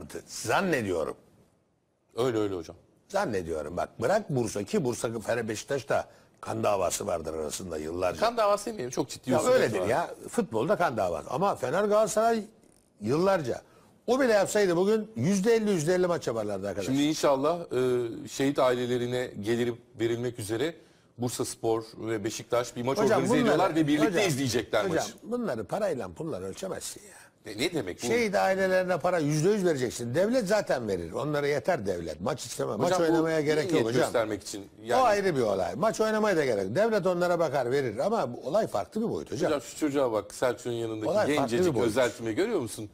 olacaklardı. Zannediyorum. Öyle öyle hocam. Zannediyorum bak bırak Bursa ki Bursa Fener Beşiktaş da kan davası vardır arasında yıllarca. Kan davası demeyeyim çok ciddi. Ya öyledir ya futbolda kan davası ama Fener Galatasaray yıllarca. O bile yapsaydı bugün yüzde elli yüzde maç yaparlardı arkadaşlar. Şimdi inşallah e, şehit ailelerine gelir verilmek üzere Bursa Spor ve Beşiktaş bir maç hocam, organize bunları, ediyorlar ve birlikte hocam, izleyecekler hocam, maçı. Hocam bunları parayla pulla ölçemezsin ya. Ne, ne demek bu? Şehit ailelerine para yüzde yüz vereceksin. Devlet zaten verir. Onlara yeter devlet. Maç istemem. Maç oynamaya gerek yok hocam. göstermek için. Yani... O ayrı bir olay. Maç oynamaya da gerek. Devlet onlara bakar verir ama bu olay farklı bir boyut hocam. Hocam şu çocuğa bak Selçuk'un yanındaki Olay farklı bir gencecik özeltimi görüyor musun?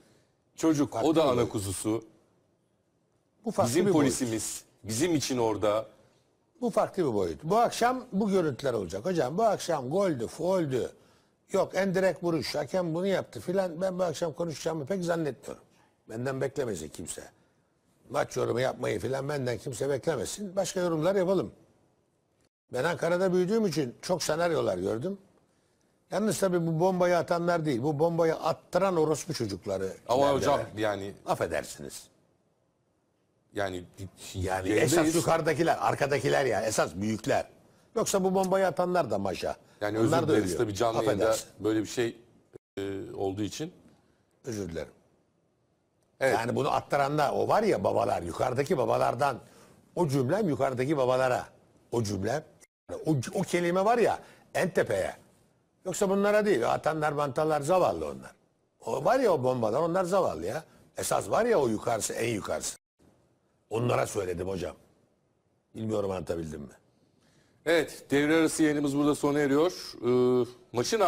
Çocuk Farklı o da bir ana kuzusu. Bu farklı Bizim bir boyut. polisimiz. Bizim için orada. Bu farklı bir boyut. Bu akşam bu görüntüler olacak. Hocam bu akşam goldü, foldü, Yok en direkt vuruş. Hakem bunu yaptı filan. Ben bu akşam konuşacağımı pek zannetmiyorum. Benden beklemeyecek kimse. Maç yorumu yapmayı filan benden kimse beklemesin. Başka yorumlar yapalım. Ben Ankara'da büyüdüğüm için çok senaryolar gördüm. Yalnız tabii bu bombayı atanlar değil. Bu bombayı attıran orospu çocukları. Ama ileride. hocam yani... Affedersiniz. Yani... Yani esas yukarıdakiler, arkadakiler ya Esas büyükler. Yoksa bu bombayı atanlar da maşa. Yani Onlar özür da dileriz ölüyor. tabii canlı yayında böyle bir şey e, olduğu için. Özür dilerim. Evet. Yani bunu attıran o var ya babalar yukarıdaki babalardan o cümlem yukarıdaki babalara. O cümlem o, o kelime var ya en tepeye. Yoksa bunlara değil. Atanlar bantalar zavallı onlar. O var ya o bombalar onlar zavallı ya. Esas var ya o yukarısı en yukarısı. Onlara söyledim hocam. Bilmiyorum anlatabildim mi? Evet devre arası yayınımız burada sona eriyor. Ee, maçın